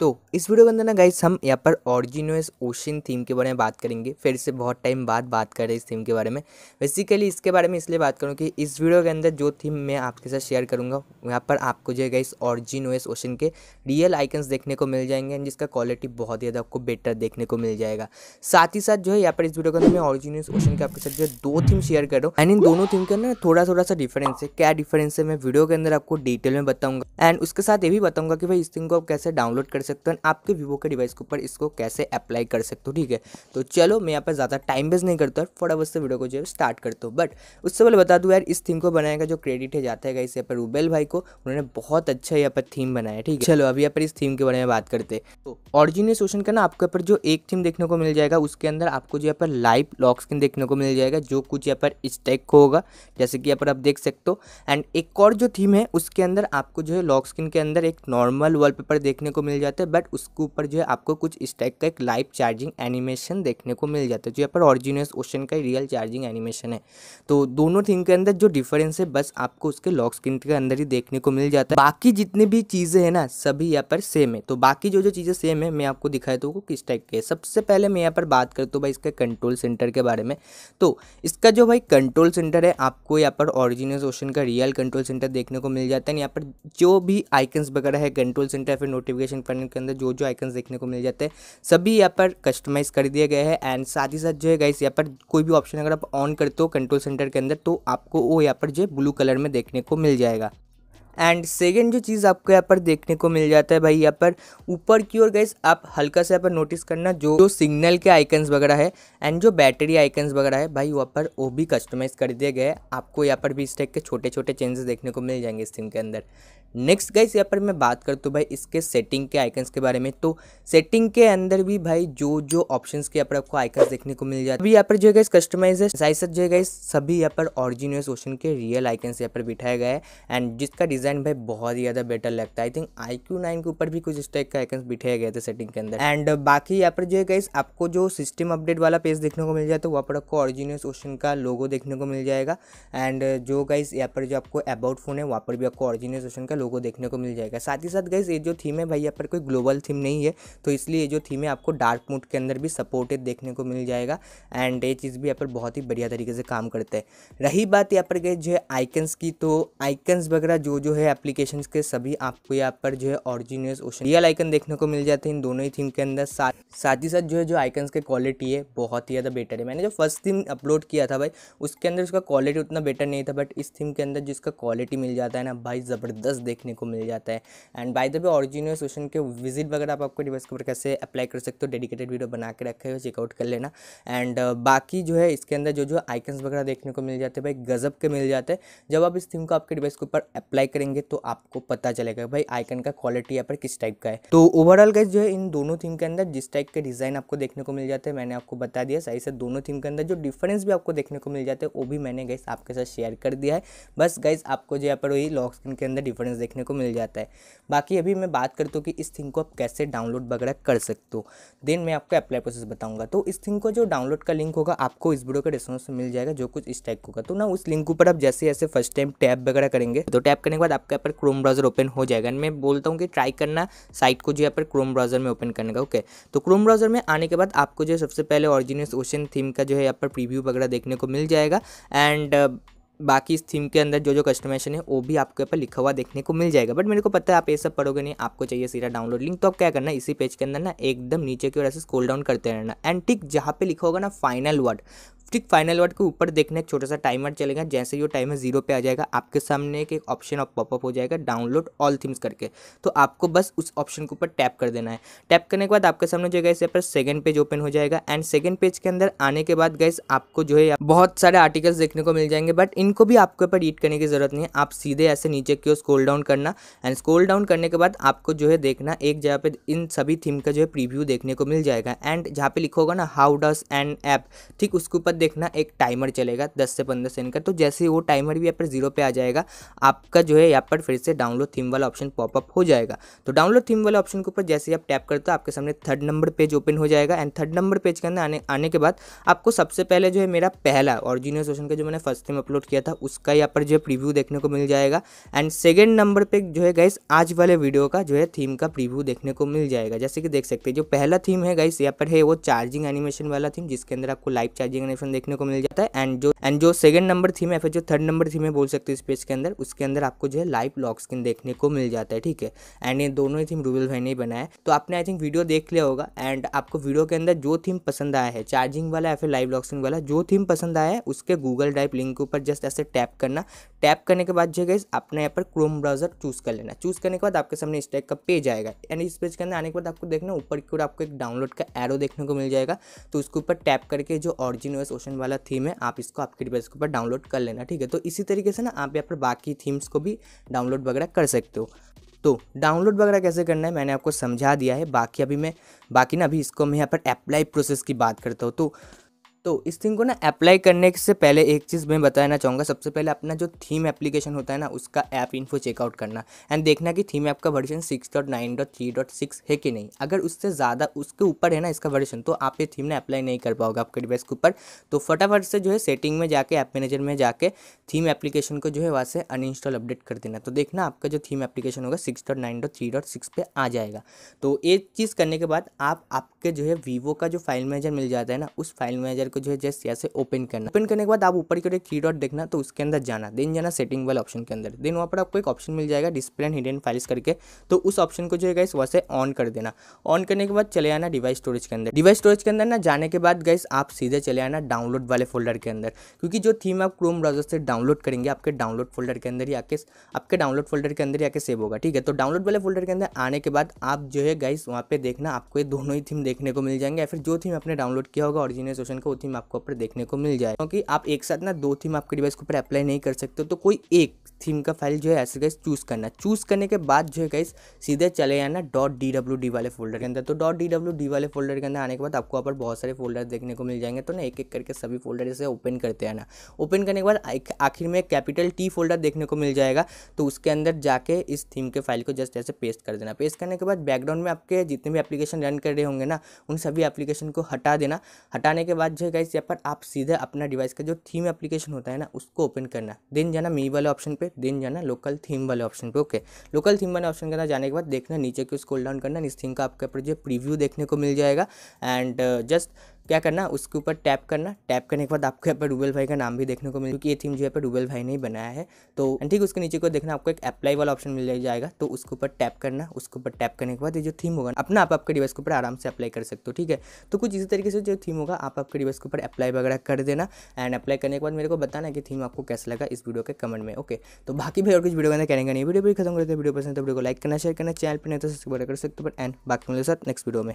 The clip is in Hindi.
तो इस वीडियो के अंदर ना गाइस हम यहाँ पर ऑरिजिन ओशन थीम के बारे में बात करेंगे फिर से बहुत टाइम बाद बात कर रहे इस थीम के बारे में बेसिकली इसके बारे में इसलिए बात करूँ कि इस वीडियो के अंदर जो थीम मैं आपके साथ शेयर करूँगा यहाँ पर आपको जो है गाइस ऑरिजिनोस ओशन के रियल आइकन्स देखने को मिल जाएंगे जिसका क्वालिटी बहुत ही ज़्यादा आपको बेटर देखने को मिल जाएगा साथ ही साथ जो है यहाँ पर इस वीडियो के अंदर मैं ऑरिजिन ओशन के आपके साथ जो दो थीम शेयर कर रहा हूँ एंड इन दोनों थीम के अंदर थोड़ा थोड़ा सा डिफरेंस है क्या डिफरेंस है मैं वीडियो के अंदर आपको डिटेल में बताऊँगा एंड उसके साथ ये भी बताऊँगा कि भाई इस थीम को आप कैसे डाउनलोड कर सकते हो आपके वीवो के डिवाइस के ऊपर इसको कैसे अप्लाई कर सकते हो ठीक है तो चलो मैं यहाँ पर ज़्यादा टाइम वेस्ट नहीं करता और फटाफट से वीडियो को जो है स्टार्ट करता हूँ बट उससे पहले बता दूँ यार इस थीम को बनाने का जो क्रेडिट है जाता है इस यहाँ पर रूबेल भाई को उन्होंने बहुत अच्छा यहाँ पर थीम बनाया ठीक है चलो अभी यहाँ पर इस थीम के बारे में बात करते तो ऑरिजिनल सोशन का ना आपके ऊपर जो एक थीम देखने को मिल जाएगा उसके अंदर आपको जो यहाँ पर लाइव लॉक स्क्रीन देखने को मिल जाएगा जो कुछ यहाँ पर स्टेक होगा जैसे कि यहाँ पर आप देख सकते हो एंड एक और जो थीम है उसके अंदर आपको जो है लॉक स्क्रीन के अंदर एक नॉर्मल वॉलपेपर देखने को मिल जाता है सकते हैं बट उसके ऊपर जो है आपको कुछ इस टाइप का एक लाइव चार्जिंग एनिमेशन देखने को मिल जाता है जो यहाँ पर ऑरिजिनस ओशन का रियल चार्जिंग एनिमेशन है तो दोनों थिंग के अंदर जो डिफरेंस है बस आपको उसके लॉक स्क्रीन के अंदर ही देखने को मिल जाता है बाकी जितनी भी चीज़ें हैं ना सभी यहाँ पर सेम है तो बाकी जो जो चीज़ें सेम है मैं आपको दिखा दूँ तो किस टाइप के सबसे पहले मैं यहाँ पर बात करता हूँ भाई इसके कंट्रोल सेंटर के बारे में तो इसका जो भाई कंट्रोल सेंटर है आपको यहाँ पर ऑरिजिनस ओशन का रियल कंट्रोल सेंटर देखने को मिल जाता है यहाँ पर जो भी आइकन्स वगैरह है कंट्रोल सेंटर फिर नोटिफिकेशन पैनल के अंदर जो जो आइकन देखने को मिल जाते हैं सभी यहाँ पर कस्टमाइज़ कर दिए गए हैं एंड साथ ही साथ जो है गाइस यहाँ पर कोई भी ऑप्शन अगर आप ऑन करते हो कंट्रोल सेंटर के अंदर तो आपको वो यहाँ पर जो ब्लू कलर में देखने को मिल जाएगा एंड सेकेंड जो चीज़ आपको यहाँ पर देखने को मिल जाता है भाई यहाँ पर ऊपर की ओर गैस आप हल्का सा यहाँ पर नोटिस करना जो जो सिग्नल के आइकन्स वगैरह है एंड जो बैटरी आइकन्स वगैरह है भाई वहाँ पर वो भी कस्टमाइज़ कर दिए गए आपको यहाँ पर भी इस टाइप के छोटे छोटे चेंजेस देखने को मिल जाएंगे इस थीम के अंदर नेक्स्ट गाइस यहाँ पर मैं बात करता हूँ भाई इसके सेटिंग के आइकन्स के बारे में तो सेटिंग के अंदर भी भाई जो जो ऑप्शंस के यहाँ पर आपको आइकन्स देखने को मिल जाते हैं यहाँ पर जो है कस्टमाइज कस्टमाइजर जो है सभी यहाँ पर ऑरिजिनल ओशन के रियल आइकन्स यहाँ पर बिठाया गया है एंड जिसका डिज़ाइन भाई बहुत ही ज़्यादा बेटर लगता है I think iQOO nine के ऊपर भी कुछ इस टाइप का आइकन्स बिठाए गए थे सेटिंग के अंदर एंड बाकी यहाँ पर जो है गाइस आपको जो सिस्टम अपडेट वाला पेज देखने को मिल जाता है वहाँ पर आपको ऑरिजिनल ओशन का लोगो देखने को मिल जाएगा एंड जो गाइस यहाँ पर जो आपको अबाउट फोन है वहाँ पर भी आपको ऑरिजिनल ओशन का लोगो देखने को मिल जाएगा साथ ही साथ गई ये जो थीम है भाई यहाँ पर कोई ग्लोबल थीम नहीं है तो इसलिए ये जो थीम है आपको डार्क मूड के अंदर भी सपोर्टेड देखने को मिल जाएगा एंड ये चीज़ भी यहाँ पर बहुत ही बढ़िया तरीके से काम करते हैं रही बात यहाँ पर गई जो है आइकन्स की तो आइकन्स वगैरह जो जो है एप्लीकेशन के सभी आपको यहाँ पर जो है ऑरिजिनियस ओशन रियल आइकन देखने को मिल जाते हैं इन दोनों ही थीम के अंदर साथ साथ ही साथ जो है जो आइकन्स की क्वालिटी है बहुत ही ज़्यादा बेटर है मैंने जो फर्स्ट थीम अपलोड किया था भाई उसके अंदर उसका क्वालिटी उतना बेटर नहीं था बट इस थीम के अंदर जिसका क्वालिटी मिल जाता है ना भाई ज़बरदस्त देखने को मिल जाता है and by the way original ocean के विजिट वगैरह आप आपको डिवाइस के ऊपर कैसे अप्लाई कर सकते हो डेडिकेटेड वीडियो बना के रखे हो चेकआउट कर लेना एंड uh, बाकी जो है इसके अंदर जो जो आइकन्स वगैरह देखने को मिल जाते हैं भाई गजब के मिल जाते हैं जब आप इस थीम को आपके डिवाइस के ऊपर अप्लाई करेंगे तो आपको पता चलेगा भाई आइकन का क्वालिटी यहाँ पर किस टाइप का है तो ओवरऑल गाइस जो है इन दोनों थीम के अंदर जिस टाइप के डिज़ाइन आपको देखने को मिल जाते हैं मैंने आपको बता दिया सही से दोनों थीम के अंदर जो डिफरेंस भी आपको देखने को मिल जाते हैं वो भी मैंने गाइस आपके साथ शेयर कर दिया है बस गाइस आपको जो यहाँ पर वही लॉक स्क्रीन के अंदर डिफरेंस देखने को मिल जाता है बाकी अभी मैं बात करता हूँ कि इस थिंग को आप कैसे डाउनलोड वगैरह कर सकते हो देन मैं आपको अप्लाई प्रोसेस बताऊँगा तो इस थिंग को जो डाउनलोड का लिंक होगा आपको इस वीडियो के डिस्क्रिप्शन में मिल जाएगा जो कुछ इस टाइप होगा तो ना उस लिंक ऊपर आप जैसे जैसे फर्स्ट टाइम टैप वगैरह करेंगे तो टैप करने के बाद आपके यहाँ पर क्रोम ब्राउजर ओपन हो जाएगा मैं बोलता हूँ कि ट्राई करना साइट को जो यहाँ पर क्रोम ब्राउजर में ओपन करने का ओके तो क्रोम ब्राउजर में आने के बाद आपको जो सबसे पहले ऑरिजिनल ओशन थीम का जो है यहाँ पर प्रीव्यू वगैरह देखने को मिल जाएगा एंड बाकी इस थीम के अंदर जो जो कस्टमाइजेशन है वो भी आपके ऊपर लिखा हुआ देखने को मिल जाएगा बट मेरे को पता है आप ये सब पढ़ोगे नहीं आपको चाहिए सीधा डाउनलोड लिंक तो आप क्या करना इसी पेज के अंदर ना एकदम नीचे की ओर ऐसे स्कोल डाउन करते रहना एंड टिक जहाँ पे लिखा होगा ना फाइनल वर्ड ठीक फाइनल वर्ड के ऊपर देखना एक छोटा सा टाइमर चलेगा जैसे ही वो टाइमर जीरो पे आ जाएगा आपके सामने एक ऑप्शन ऑफ पॉपअप हो जाएगा डाउनलोड ऑल थीम्स करके तो आपको बस उस ऑप्शन के ऊपर टैप कर देना है टैप करने के बाद आपके सामने जो है इस पर सेकंड पेज ओपन हो जाएगा एंड सेकंड पेज के अंदर आने के बाद गैस आपको जो है बहुत सारे आर्टिकल्स देखने को मिल जाएंगे बट इनको भी आपके ऊपर रीड करने की जरूरत नहीं है आप सीधे ऐसे नीचे की ओर स्कोल डाउन करना एंड स्कोल डाउन करने के बाद आपको जो है देखना एक जगह पे इन सभी थीम का जो है प्रीव्यू देखने को मिल जाएगा एंड जहाँ पे लिखा होगा ना हाउ डस एंड ऐप ठीक उसके ऊपर देखना एक टाइमर चलेगा दस से पंद्रह सेकंड का तो जैसे ही वो टाइमर भी यहाँ पर जीरो पे आ जाएगा आपका जो है यहाँ पर फिर से डाउनलोड थीम वाला ऑप्शन पॉपअप हो जाएगा तो डाउनलोड थीम वाले ऑप्शन के ऊपर जैसे ही आप टैप करते हो आपके सामने थर्ड नंबर पेज ओपन हो जाएगा एंड थर्ड नंबर पेज के अंदर आने आने के बाद आपको सबसे पहले जो है मेरा पहला ऑरिजिनल सेशन का जो मैंने फर्स्ट टाइम अपलोड किया था उसका यहाँ पर जो है प्रीव्यू देखने को मिल जाएगा एंड सेकेंड नंबर पर जो है गाइस आज वाले वीडियो का जो है थीम का प्रीव्यू देखने को मिल जाएगा जैसे कि देख सकते हैं जो पहला थीम है गाइस यहाँ पर है वो चार्जिंग एनिमेशन वाला थीम जिसके अंदर आपको लाइव चार्जिंग एनिमेशन ऑप्शन देखने को मिल जाता है एंड जो एंड जो सेकंड नंबर थीम है फिर जो थर्ड नंबर थीम है बोल सकते हैं इस पेज के अंदर उसके अंदर आपको जो है लाइव लॉक स्क्रीन देखने को मिल जाता है ठीक है एंड ये दोनों ही थीम रूबल भाई ने बनाया है तो आपने आई थिंक वीडियो देख लिया होगा एंड आपको वीडियो के अंदर जो थीम पसंद आया है चार्जिंग वाला या फिर लाइव लॉक स्क्रीन वाला जो थीम पसंद आया है उसके गूगल ड्राइव लिंक के ऊपर जस्ट ऐसे टैप करना टैप करने के बाद जो है अपने यहाँ पर क्रोम ब्राउजर चूज कर लेना चूज करने के बाद आपके सामने इस टाइप का पेज आएगा एंड इस पेज के अंदर आने के बाद आपको देखना ऊपर की ओर आपको एक डाउनलोड का एरो देखने को मिल जाएगा तो उसके ऊपर टैप करके जो ऑरिजिनल क्वेश्चन वाला थीम है आप इसको आपके डिवाइस के ऊपर डाउनलोड कर लेना ठीक है तो इसी तरीके से ना आप यहाँ पर बाकी थीम्स को भी डाउनलोड वगैरह कर सकते हो तो डाउनलोड वगैरह कैसे करना है मैंने आपको समझा दिया है बाकी अभी मैं बाकी ना अभी इसको मैं यहाँ पर अप्लाई प्रोसेस की बात करता हूँ तो तो इस थिंग को ना अप्लाई करने से पहले एक चीज़ मैं बताना चाहूँगा सबसे पहले अपना जो थीम एप्लीकेशन होता है ना उसका ऐप इन्फो चेकआउट करना एंड देखना कि थीम ऐप का version six dot nine dot three dot six है कि नहीं अगर उससे ज़्यादा उसके ऊपर है ना इसका वर्जन तो आप ये थीम ना अप्लाई नहीं कर पाओगे आपके डिवाइस के ऊपर तो फटाफट से जो है सेटिंग में जाके ऐप मैनेजर में जाके थीम एप्लीकेशन को जो है वहाँ से अनइंस्टॉल अपडेट कर देना तो देखना आपका जो थीम एप्लीकेशन होगा six dot nine dot three dot six पे आ जाएगा तो ये चीज़ करने के बाद आपके जो है वीवो का जो फाइल मैनेजर मिल जाता है ना उस फाइल मैनेजर को जो है जस्ट यहाँ से ओपन करना ओपन करने के बाद आप ऊपर की थ्री डॉट देखना तो उसके अंदर जाना देन जाना सेटिंग वाले ऑप्शन के अंदर देन वहाँ पर आपको एक ऑप्शन मिल जाएगा डिस्प्ले एंड हिडन फाइल्स करके तो उस ऑप्शन को जो है गाइस वहाँ से ऑन कर देना ऑन करने के बाद चले आना डिवाइस स्टोरेज के अंदर डिवाइस स्टोरेज के अंदर ना जाने के बाद गाइस आप सीधे चले आना डाउनलोड वाले फोल्डर के अंदर क्योंकि जो थीम आप क्रोम ब्राउजर से डाउनलोड करेंगे आपके डाउनलोड फोल्डर के अंदर ही आके आपके डाउनलोड फोल्डर के अंदर ही आके सेव होगा ठीक है तो डाउनलोड वाले फोल्डर के अंदर आने के बाद आप जो है गाइस वहाँ पे देखना आपको ये दोनों ही थीम देखने को मिल जाएंगे या फिर जो थीम आपने डाउनलोड किया होगा ऑरिजिनल सेशन को थीम आपको ऊपर देखने को मिल जाए क्योंकि आप एक साथ ना दो थीम आपके डिवाइस के ऊपर अप्लाई नहीं कर सकते तो कोई एक थीम का फाइल जो है ऐसे गैस चूज़ करना चूज़ करने के बाद जो है गैस सीधे चले जाना डॉट डी डब्ल्यू डी वाले फोल्डर के अंदर तो डॉट डी डब्ल्यू डी वाले फोल्डर के अंदर आने के बाद आपको यहाँ पर बहुत सारे फोल्डर देखने को मिल जाएंगे तो ना एक एक करके सभी फोल्डर इसे ओपन करते आना ओपन करने के बाद आखिर में कैपिटल टी फोल्डर देखने को मिल जाएगा तो उसके अंदर जाके इस थीम के फाइल को जस्ट ऐसे पेस्ट कर देना पेस्ट करने के बाद बैकग्राउंड में आपके जितने भी एप्लीकेशन रन कर रहे होंगे ना उन सभी एप्लीकेशन को हटा देना हटाने के बाद जो है गाइस यहाँ पर आप सीधे अपना डिवाइस का जो थीम एप्लीकेशन होता है ना उसको ओपन करना देन जाना मी वाले ऑप्शन पे देन जाना लोकल थीम वाले ऑप्शन पे ओके लोकल थीम वाले ऑप्शन करना जाने के बाद देखना नीचे को स्कोल डाउन करना इस थीम का आपके ऊपर जो प्रीव्यू देखने को मिल जाएगा एंड जस्ट uh, क्या करना उसके ऊपर टैप करना टैप करने के बाद आपको यहाँ पर रूबल भाई का नाम भी देखने को मिलेगा क्योंकि ये थीम जो है पर रूबल भाई ने ही बनाया है तो ठीक उसके नीचे को देखना आपको एक अप्लाई वाला ऑप्शन मिल जाएगा तो उसके ऊपर टैप करना उसके ऊपर टैप करने के बाद ये जो थीम होगा अपना आप आपके डिवाइस के ऊपर आराम से अप्लाई कर सकते हो ठीक है तो कुछ इसी तरीके से जो थीम होगा आप आपके डिवाइस इसके ऊपर अप्लाई वगैरह कर देना एंड अप्लाई करने के बाद मेरे को बताना कि थीम आपको कैसा लगा इस वीडियो के कमेंट में ओके तो बाकी भी और कुछ वीडियो के अंदर करेंगे नहीं वीडियो भी खत्म करते हैं वीडियो पसंद तो वीडियो को लाइक करना शेयर करना चैनल पर नहीं तो सब्सक्राइब कर सकते हैं एंड बाकी मेरे साथ नेक्स्ट वीडियो में